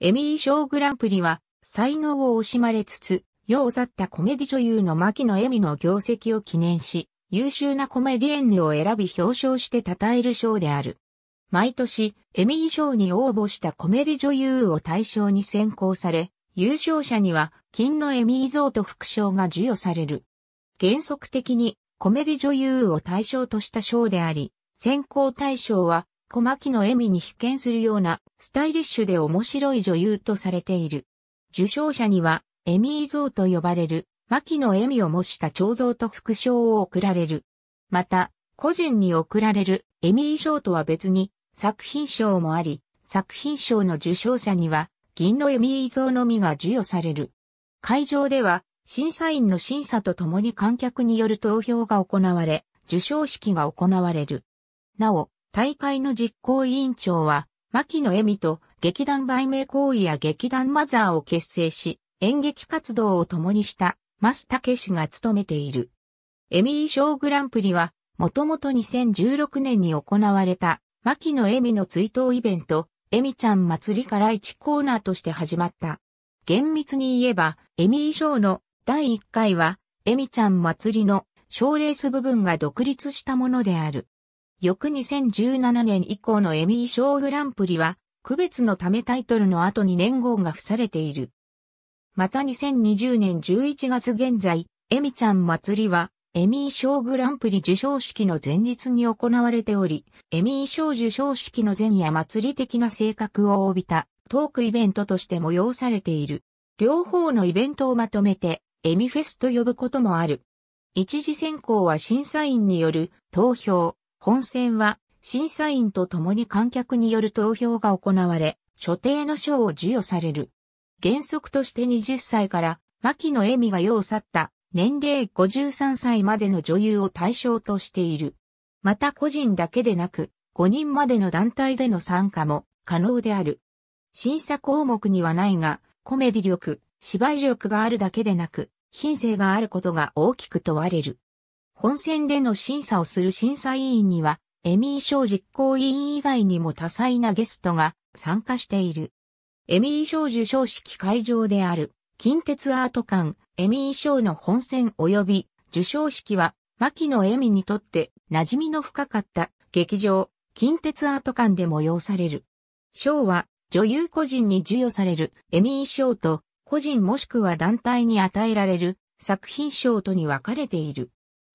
エミー賞グランプリは、才能を惜しまれつつ、世を去ったコメディ女優の牧野恵美の業績を記念し、優秀なコメディエンヌを選び表彰して称える賞である。毎年、エミー賞に応募したコメディ女優を対象に選考され、優勝者には、金のエミー像と副賞が授与される。原則的に、コメディ女優を対象とした賞であり、選考対象は、小牧の笑みに被験するような、スタイリッシュで面白い女優とされている。受賞者には、エミー像と呼ばれる、牧の笑みを模した彫像と副賞を贈られる。また、個人に贈られるエミー賞とは別に、作品賞もあり、作品賞の受賞者には、銀のエミー像のみが授与される。会場では、審査員の審査とともに観客による投票が行われ、受賞式が行われる。なお、大会の実行委員長は、牧野恵美と劇団売名行為や劇団マザーを結成し、演劇活動を共にした、増武氏が務めている。エミー賞グランプリは、もともと2016年に行われた、牧野恵美の追悼イベント、恵美ちゃん祭りから一コーナーとして始まった。厳密に言えば、エミー賞の第1回は、恵美ちゃん祭りの賞レース部分が独立したものである。翌2017年以降のエミー賞グランプリは、区別のためタイトルの後に年号が付されている。また2020年11月現在、エミちゃん祭りは、エミー賞グランプリ受賞式の前日に行われており、エミー賞受賞式の前夜祭り的な性格を帯びたトークイベントとして催されている。両方のイベントをまとめて、エミフェスと呼ぶこともある。一次選考は審査員による投票、本泉は審査員と共に観客による投票が行われ、所定の賞を授与される。原則として20歳から牧野恵美が世を去った年齢53歳までの女優を対象としている。また個人だけでなく5人までの団体での参加も可能である。審査項目にはないが、コメディ力、芝居力があるだけでなく、品性があることが大きく問われる。本選での審査をする審査委員には、エミー賞実行委員以外にも多彩なゲストが参加している。エミー賞受賞式会場である、近鉄アート館、エミー賞の本選及び受賞式は、牧野エミにとって馴染みの深かった劇場、近鉄アート館で催される。賞は女優個人に授与されるエミー賞と個人もしくは団体に与えられる作品賞とに分かれている。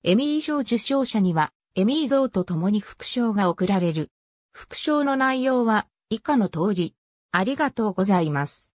エミー賞受賞者には、エミー像と共に副賞が贈られる。副賞の内容は、以下の通り。ありがとうございます。